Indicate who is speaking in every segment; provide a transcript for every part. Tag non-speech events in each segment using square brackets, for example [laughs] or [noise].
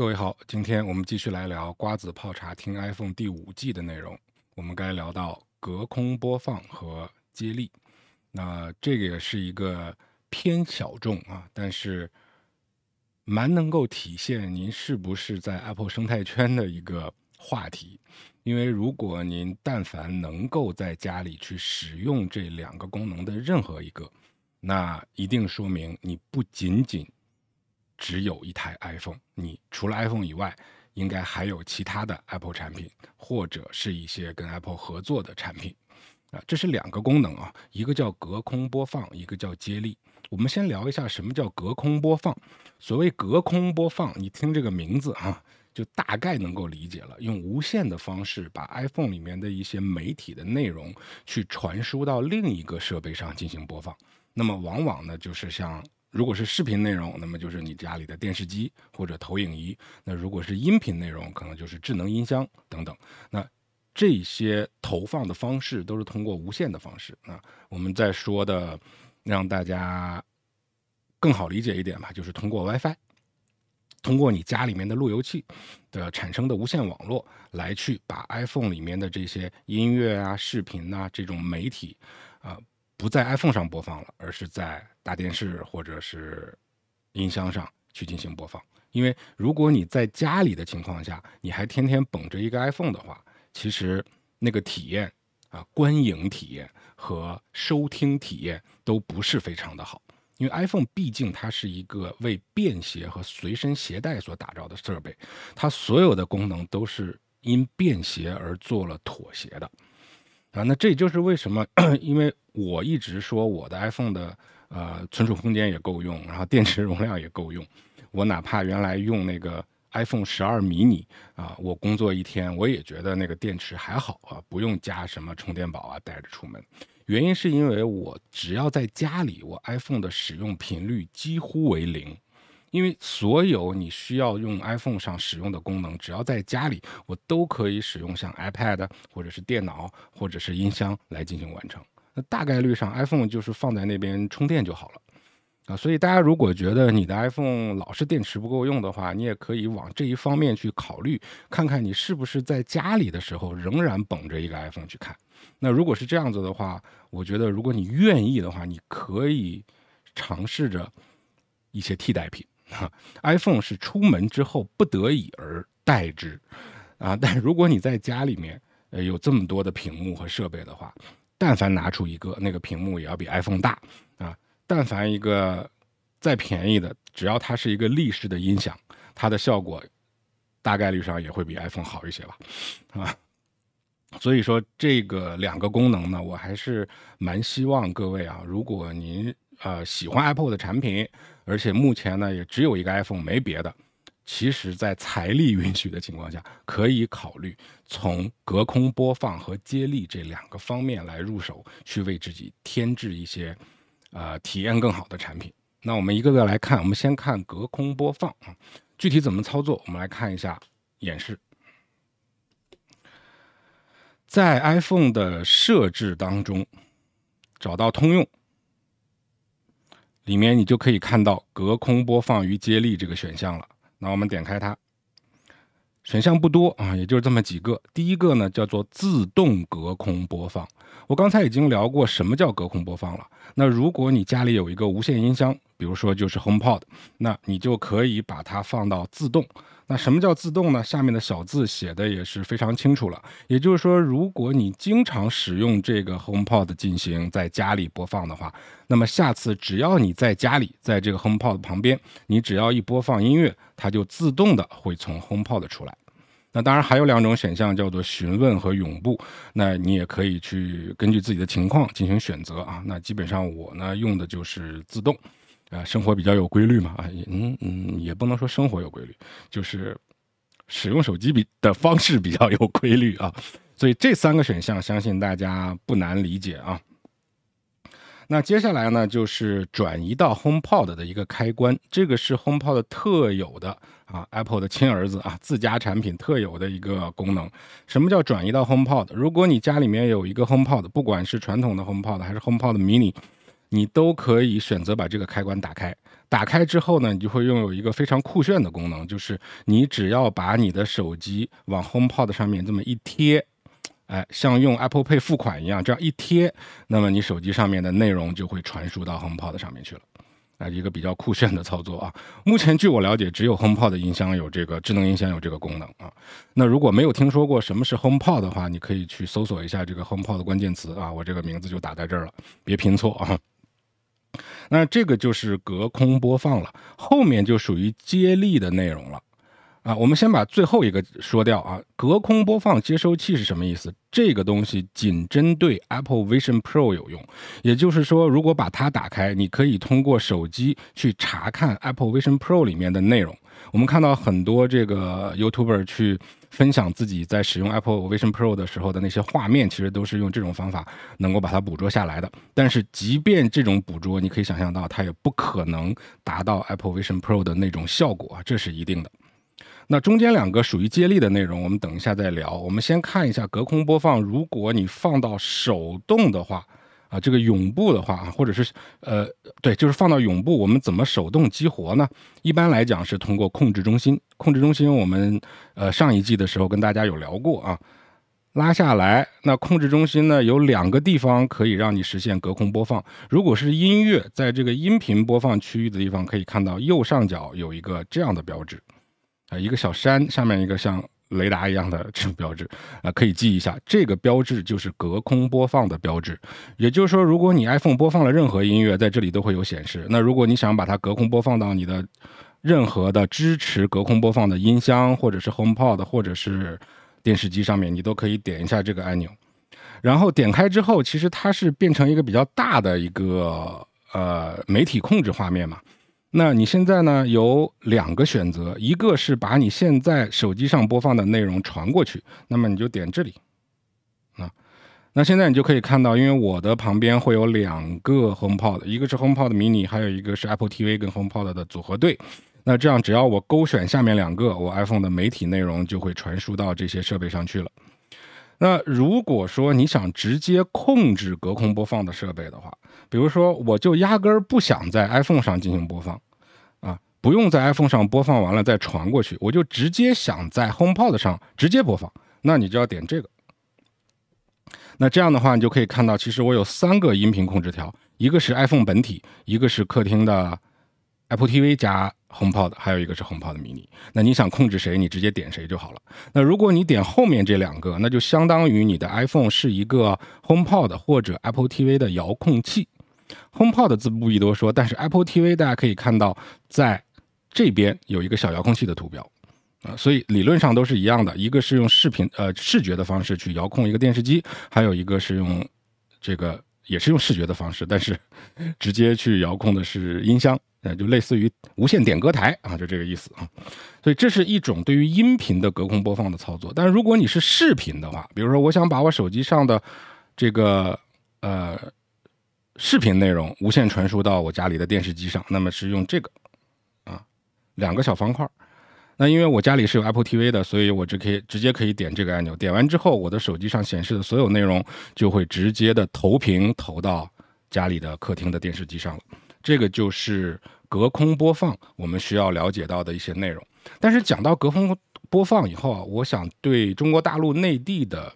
Speaker 1: 各位好，今天我们继续来聊瓜子泡茶听 iPhone 第五季的内容。我们该聊到隔空播放和接力，那这个也是一个偏小众啊，但是蛮能够体现您是不是在 Apple 生态圈的一个话题。因为如果您但凡能够在家里去使用这两个功能的任何一个，那一定说明你不仅仅。只有一台 iPhone，你除了 iPhone 以外，应该还有其他的 Apple 产品，或者是一些跟 Apple 合作的产品。啊，这是两个功能啊，一个叫隔空播放，一个叫接力。我们先聊一下什么叫隔空播放。所谓隔空播放，你听这个名字啊，就大概能够理解了。用无线的方式把 iPhone 里面的一些媒体的内容去传输到另一个设备上进行播放。那么，往往呢，就是像。如果是视频内容，那么就是你家里的电视机或者投影仪；那如果是音频内容，可能就是智能音箱等等。那这些投放的方式都是通过无线的方式。那我们在说的，让大家更好理解一点吧，就是通过 WiFi，通过你家里面的路由器的产生的无线网络来去把 iPhone 里面的这些音乐啊、视频啊这种媒体，呃，不在 iPhone 上播放了，而是在。大电视或者是音箱上去进行播放，因为如果你在家里的情况下，你还天天捧着一个 iPhone 的话，其实那个体验啊，观影体验和收听体验都不是非常的好。因为 iPhone 毕竟它是一个为便携和随身携带所打造的设备，它所有的功能都是因便携而做了妥协的。啊，那这就是为什么，[clears throat] 因为我一直说我的 iPhone 的。呃，存储空间也够用，然后电池容量也够用。我哪怕原来用那个 iPhone 十二 mini 啊，我工作一天，我也觉得那个电池还好啊，不用加什么充电宝啊，带着出门。原因是因为我只要在家里，我 iPhone 的使用频率几乎为零，因为所有你需要用 iPhone 上使用的功能，只要在家里我都可以使用，像 iPad 或者是电脑或者是音箱来进行完成。那大概率上，iPhone 就是放在那边充电就好了，啊，所以大家如果觉得你的 iPhone 老是电池不够用的话，你也可以往这一方面去考虑，看看你是不是在家里的时候仍然捧着一个 iPhone 去看。那如果是这样子的话，我觉得如果你愿意的话，你可以尝试着一些替代品啊，iPhone 是出门之后不得已而代之，啊，但如果你在家里面呃有这么多的屏幕和设备的话。但凡拿出一个那个屏幕也要比 iPhone 大啊！但凡一个再便宜的，只要它是一个立式的音响，它的效果大概率上也会比 iPhone 好一些吧，啊！所以说这个两个功能呢，我还是蛮希望各位啊，如果您呃喜欢 Apple 的产品，而且目前呢也只有一个 iPhone 没别的。其实，在财力允许的情况下，可以考虑从隔空播放和接力这两个方面来入手，去为自己添置一些，呃，体验更好的产品。那我们一个个来看，我们先看隔空播放啊，具体怎么操作，我们来看一下演示。在 iPhone 的设置当中，找到通用，里面你就可以看到隔空播放与接力这个选项了。那我们点开它，选项不多啊，也就是这么几个。第一个呢叫做自动隔空播放，我刚才已经聊过什么叫隔空播放了。那如果你家里有一个无线音箱，比如说就是 HomePod，那你就可以把它放到自动。那什么叫自动呢？下面的小字写的也是非常清楚了。也就是说，如果你经常使用这个 HomePod 进行在家里播放的话，那么下次只要你在家里，在这个 HomePod 旁边，你只要一播放音乐，它就自动的会从 HomePod 出来。那当然还有两种选项，叫做询问和永不。那你也可以去根据自己的情况进行选择啊。那基本上我呢用的就是自动。啊，生活比较有规律嘛啊，嗯嗯，也不能说生活有规律，就是使用手机比的方式比较有规律啊，所以这三个选项相信大家不难理解啊。那接下来呢，就是转移到 Home Pod 的一个开关，这个是 Home Pod 特有的啊，Apple 的亲儿子啊，自家产品特有的一个功能。什么叫转移到 Home Pod？如果你家里面有一个 Home Pod，不管是传统的 Home Pod 还是 Home Pod Mini。你都可以选择把这个开关打开，打开之后呢，你就会拥有一个非常酷炫的功能，就是你只要把你的手机往 HomePod 上面这么一贴，哎，像用 Apple Pay 付款一样，这样一贴，那么你手机上面的内容就会传输到 HomePod 上面去了，啊，一个比较酷炫的操作啊。目前据我了解，只有 HomePod 音箱有这个智能音箱有这个功能啊。那如果没有听说过什么是 HomePod 的话，你可以去搜索一下这个 HomePod 的关键词啊，我这个名字就打在这儿了，别拼错啊。那这个就是隔空播放了，后面就属于接力的内容了，啊，我们先把最后一个说掉啊，隔空播放接收器是什么意思？这个东西仅针对 Apple Vision Pro 有用，也就是说，如果把它打开，你可以通过手机去查看 Apple Vision Pro 里面的内容。我们看到很多这个 YouTuber 去分享自己在使用 Apple Vision Pro 的时候的那些画面，其实都是用这种方法能够把它捕捉下来的。但是，即便这种捕捉，你可以想象到，它也不可能达到 Apple Vision Pro 的那种效果，这是一定的。那中间两个属于接力的内容，我们等一下再聊。我们先看一下隔空播放，如果你放到手动的话。啊，这个永不的话啊，或者是呃，对，就是放到永不，我们怎么手动激活呢？一般来讲是通过控制中心。控制中心，我们呃上一季的时候跟大家有聊过啊，拉下来。那控制中心呢，有两个地方可以让你实现隔空播放。如果是音乐，在这个音频播放区域的地方可以看到右上角有一个这样的标志，啊，一个小山下面一个像。雷达一样的这种标志啊，可以记一下。这个标志就是隔空播放的标志，也就是说，如果你 iPhone 播放了任何音乐，在这里都会有显示。那如果你想把它隔空播放到你的任何的支持隔空播放的音箱，或者是 HomePod，或者是电视机上面，你都可以点一下这个按钮。然后点开之后，其实它是变成一个比较大的一个呃媒体控制画面嘛。那你现在呢？有两个选择，一个是把你现在手机上播放的内容传过去，那么你就点这里。那那现在你就可以看到，因为我的旁边会有两个 HomePod，一个是 HomePod mini，还有一个是 Apple TV 跟 HomePod 的组合队。那这样只要我勾选下面两个，我 iPhone 的媒体内容就会传输到这些设备上去了。那如果说你想直接控制隔空播放的设备的话，比如说我就压根儿不想在 iPhone 上进行播放，啊，不用在 iPhone 上播放完了再传过去，我就直接想在 HomePod 上直接播放，那你就要点这个。那这样的话，你就可以看到，其实我有三个音频控制条，一个是 iPhone 本体，一个是客厅的 Apple TV 加。HomePod 还有一个是 HomePod Mini，那你想控制谁，你直接点谁就好了。那如果你点后面这两个，那就相当于你的 iPhone 是一个 HomePod 或者 Apple TV 的遥控器。HomePod 的字不必多说，但是 Apple TV 大家可以看到在这边有一个小遥控器的图标啊，所以理论上都是一样的，一个是用视频呃视觉的方式去遥控一个电视机，还有一个是用这个也是用视觉的方式，但是直接去遥控的是音箱。呃，就类似于无线点歌台啊，就这个意思啊，所以这是一种对于音频的隔空播放的操作。但如果你是视频的话，比如说我想把我手机上的这个呃视频内容无线传输到我家里的电视机上，那么是用这个啊两个小方块。那因为我家里是有 Apple TV 的，所以我就可以直接可以点这个按钮，点完之后，我的手机上显示的所有内容就会直接的投屏投到家里的客厅的电视机上了。这个就是隔空播放，我们需要了解到的一些内容。但是讲到隔空播放以后啊，我想对中国大陆内地的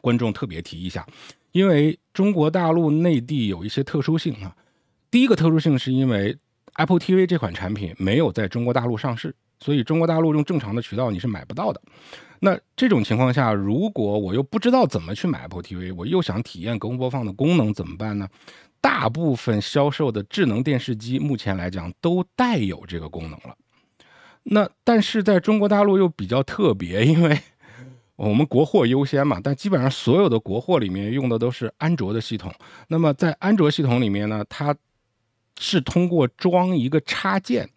Speaker 1: 观众特别提一下，因为中国大陆内地有一些特殊性啊。第一个特殊性是因为 Apple TV 这款产品没有在中国大陆上市，所以中国大陆用正常的渠道你是买不到的。那这种情况下，如果我又不知道怎么去买 Apple TV，我又想体验隔空播放的功能，怎么办呢？大部分销售的智能电视机目前来讲都带有这个功能了。那但是在中国大陆又比较特别，因为我们国货优先嘛，[laughs] 但基本上所有的国货里面用的都是安卓的系统。那么在安卓系统里面呢，它是通过装一个插件，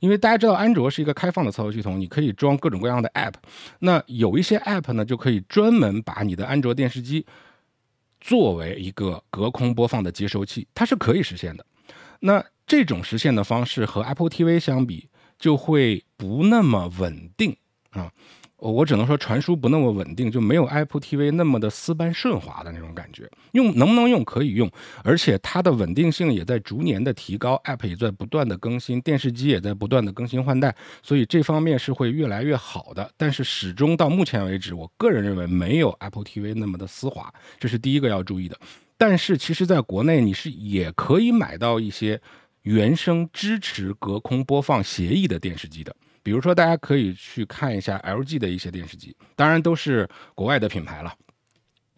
Speaker 1: 因为大家知道安卓是一个开放的操作系统，你可以装各种各样的 App。那有一些 App 呢，就可以专门把你的安卓电视机。作为一个隔空播放的接收器，它是可以实现的。那这种实现的方式和 Apple TV 相比，就会不那么稳定啊。我只能说传输不那么稳定，就没有 Apple TV 那么的丝般顺滑的那种感觉。用能不能用可以用，而且它的稳定性也在逐年的提高，App 也在不断的更新，电视机也在不断的更新换代，所以这方面是会越来越好的。但是始终到目前为止，我个人认为没有 Apple TV 那么的丝滑，这是第一个要注意的。但是其实在国内你是也可以买到一些原生支持隔空播放协议的电视机的。比如说，大家可以去看一下 LG 的一些电视机，当然都是国外的品牌了。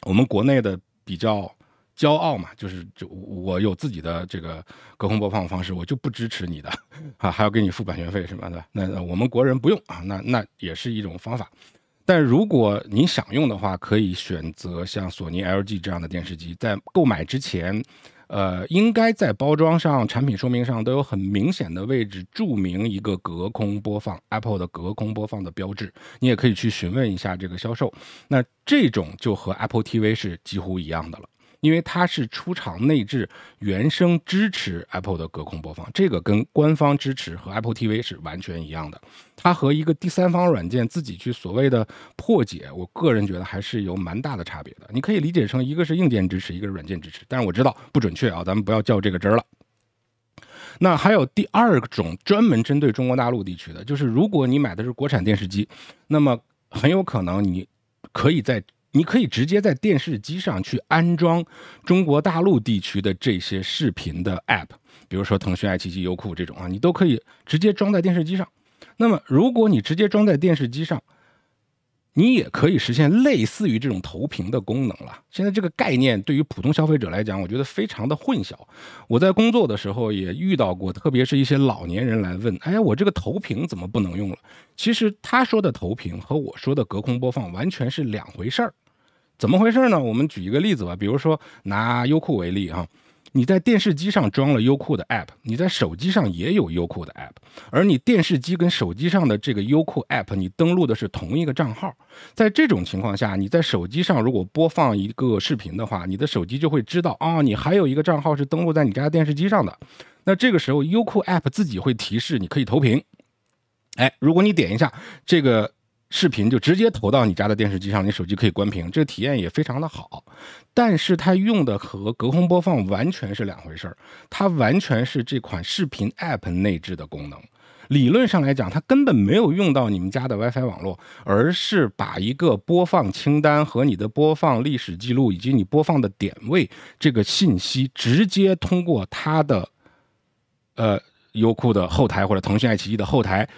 Speaker 1: 我们国内的比较骄傲嘛，就是就我有自己的这个隔空播放方式，我就不支持你的啊，[laughs] 还要给你付版权费什么的。那我们国人不用啊，那那也是一种方法。但如果你想用的话，可以选择像索尼、LG 这样的电视机。在购买之前。呃，应该在包装上、产品说明上都有很明显的位置注明一个隔空播放 Apple 的隔空播放的标志，你也可以去询问一下这个销售。那这种就和 Apple TV 是几乎一样的了。因为它是出厂内置原生支持 Apple 的隔空播放，这个跟官方支持和 Apple TV 是完全一样的。它和一个第三方软件自己去所谓的破解，我个人觉得还是有蛮大的差别的。你可以理解成一个是硬件支持，一个是软件支持。但是我知道不准确啊，咱们不要较这个真儿了。那还有第二种专门针对中国大陆地区的，就是如果你买的是国产电视机，那么很有可能你可以在。你可以直接在电视机上去安装中国大陆地区的这些视频的 App，比如说腾讯、爱奇艺、优酷这种啊，你都可以直接装在电视机上。那么，如果你直接装在电视机上，你也可以实现类似于这种投屏的功能了。现在这个概念对于普通消费者来讲，我觉得非常的混淆。我在工作的时候也遇到过，特别是一些老年人来问：“哎，我这个投屏怎么不能用了？”其实他说的投屏和我说的隔空播放完全是两回事儿。怎么回事呢？我们举一个例子吧，比如说拿优酷为例哈，你在电视机上装了优酷的 App，你在手机上也有优酷的 App，而你电视机跟手机上的这个优酷 App，你登录的是同一个账号。在这种情况下，你在手机上如果播放一个视频的话，你的手机就会知道啊，你还有一个账号是登录在你家电视机上的。那这个时候，优酷 App 自己会提示你可以投屏。哎，如果你点一下这个。视频就直接投到你家的电视机上，你手机可以关屏，这个体验也非常的好。但是它用的和隔空播放完全是两回事儿，它完全是这款视频 APP 内置的功能。理论上来讲，它根本没有用到你们家的 WiFi 网络，而是把一个播放清单和你的播放历史记录以及你播放的点位这个信息，直接通过它的呃优酷的后台或者腾讯爱奇艺的后台。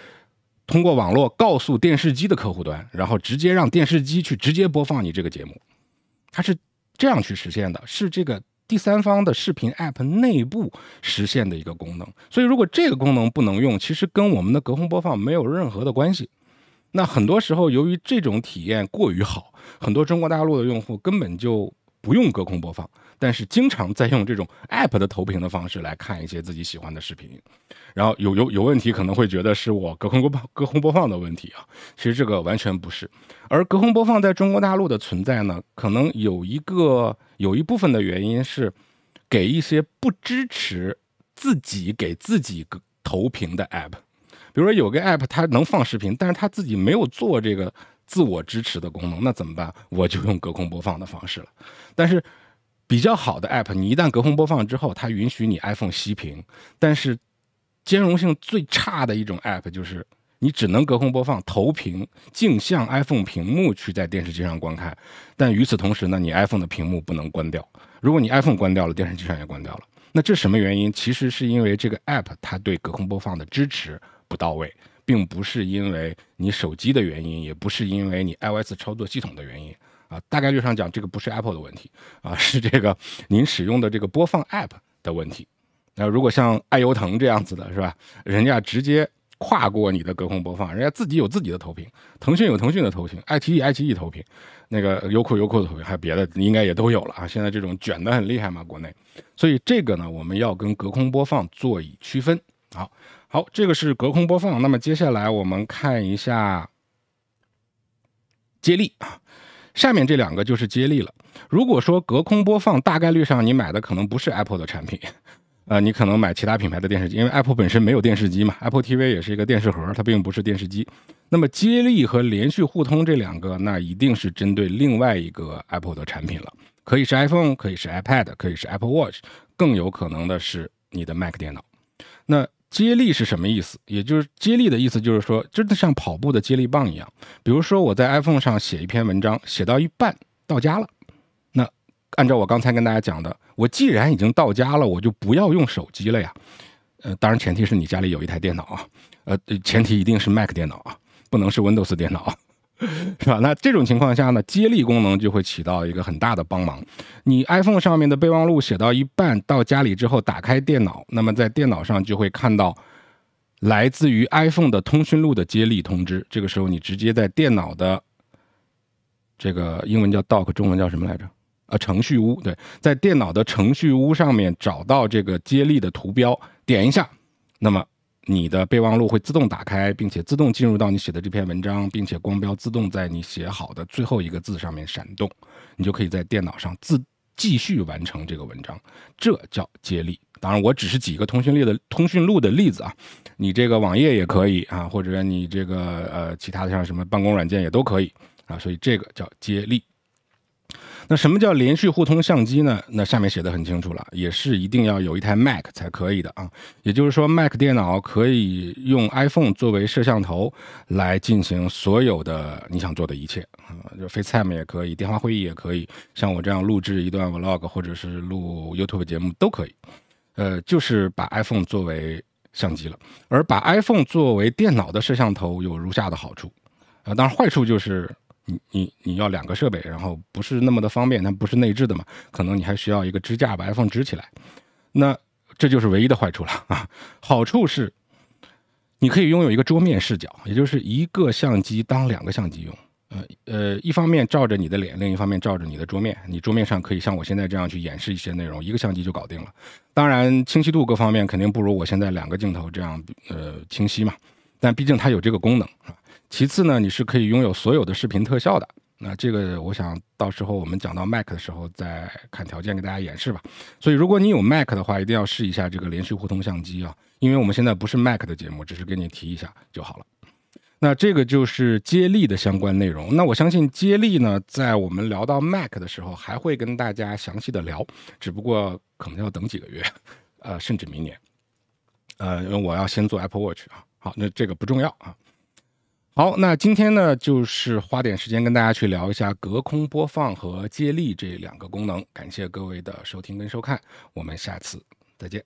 Speaker 1: 通过网络告诉电视机的客户端，然后直接让电视机去直接播放你这个节目，它是这样去实现的，是这个第三方的视频 app 内部实现的一个功能。所以如果这个功能不能用，其实跟我们的隔空播放没有任何的关系。那很多时候由于这种体验过于好，很多中国大陆的用户根本就。不用隔空播放，但是经常在用这种 App 的投屏的方式来看一些自己喜欢的视频，然后有有有问题可能会觉得是我隔空播放隔空播放的问题啊，其实这个完全不是。而隔空播放在中国大陆的存在呢，可能有一个有一部分的原因是给一些不支持自己给自己投屏的 App，比如说有个 App 它能放视频，但是它自己没有做这个。自我支持的功能，那怎么办？我就用隔空播放的方式了。但是比较好的 app，你一旦隔空播放之后，它允许你 iPhone 息屏。但是兼容性最差的一种 app 就是，你只能隔空播放投屏镜像 iPhone 屏幕去在电视机上观看。但与此同时呢，你 iPhone 的屏幕不能关掉。如果你 iPhone 关掉了，电视机上也关掉了，那这什么原因？其实是因为这个 app 它对隔空播放的支持。不到位，并不是因为你手机的原因，也不是因为你 iOS 操作系统的原因啊。大概率上讲，这个不是 Apple 的问题啊，是这个您使用的这个播放 App 的问题。那如果像爱优腾这样子的是吧？人家直接跨过你的隔空播放，人家自己有自己的投屏。腾讯有腾讯的投屏，爱奇艺、爱奇艺投屏，那个优酷、优酷的投屏，还有别的，应该也都有了啊。现在这种卷的很厉害嘛，国内。所以这个呢，我们要跟隔空播放做以区分。好好，这个是隔空播放。那么接下来我们看一下接力啊，下面这两个就是接力了。如果说隔空播放，大概率上你买的可能不是 Apple 的产品，呃，你可能买其他品牌的电视机，因为 Apple 本身没有电视机嘛，Apple TV 也是一个电视盒，它并不是电视机。那么接力和连续互通这两个，那一定是针对另外一个 Apple 的产品了，可以是 iPhone，可以是 iPad，可以是 Apple Watch，更有可能的是你的 Mac 电脑。那接力是什么意思？也就是接力的意思，就是说，真的像跑步的接力棒一样。比如说，我在 iPhone 上写一篇文章，写到一半到家了，那按照我刚才跟大家讲的，我既然已经到家了，我就不要用手机了呀。呃，当然前提是你家里有一台电脑啊。呃，前提一定是 Mac 电脑啊，不能是 Windows 电脑。[laughs] 是吧？那这种情况下呢，接力功能就会起到一个很大的帮忙。你 iPhone 上面的备忘录写到一半，到家里之后打开电脑，那么在电脑上就会看到来自于 iPhone 的通讯录的接力通知。这个时候你直接在电脑的这个英文叫 Dock，中文叫什么来着？呃，程序屋对，在电脑的程序屋上面找到这个接力的图标，点一下，那么。你的备忘录会自动打开，并且自动进入到你写的这篇文章，并且光标自动在你写好的最后一个字上面闪动，你就可以在电脑上自继续完成这个文章。这叫接力。当然，我只是几个通讯列的通讯录的例子啊，你这个网页也可以啊，或者你这个呃其他的像什么办公软件也都可以啊，所以这个叫接力。那什么叫连续互通相机呢？那下面写的很清楚了，也是一定要有一台 Mac 才可以的啊。也就是说，Mac 电脑可以用 iPhone 作为摄像头来进行所有的你想做的一切啊，就 FaceTime 也可以，电话会议也可以，像我这样录制一段 Vlog 或者是录 YouTube 节目都可以。呃，就是把 iPhone 作为相机了，而把 iPhone 作为电脑的摄像头有如下的好处，呃，当然坏处就是。你你你要两个设备，然后不是那么的方便，它不是内置的嘛，可能你还需要一个支架把 iPhone 支起来。那这就是唯一的坏处了 [laughs] 啊。好处是，你可以拥有一个桌面视角，也就是一个相机当两个相机用。呃呃，一方面照着你的脸，另一方面照着你的桌面。你桌面上可以像我现在这样去演示一些内容，一个相机就搞定了。当然，清晰度各方面肯定不如我现在两个镜头这样呃清晰嘛，但毕竟它有这个功能，是吧？其次呢，你是可以拥有所有的视频特效的。那这个我想到时候我们讲到 Mac 的时候再看条件给大家演示吧。所以如果你有 Mac 的话，一定要试一下这个连续互通相机啊，因为我们现在不是 Mac 的节目，只是给你提一下就好了。那这个就是接力的相关内容。那我相信接力呢，在我们聊到 Mac 的时候还会跟大家详细的聊，只不过可能要等几个月，呃，甚至明年。呃，因为我要先做 Apple Watch 啊。好，那这个不重要啊。好，那今天呢，就是花点时间跟大家去聊一下隔空播放和接力这两个功能。感谢各位的收听跟收看，我们下次再见。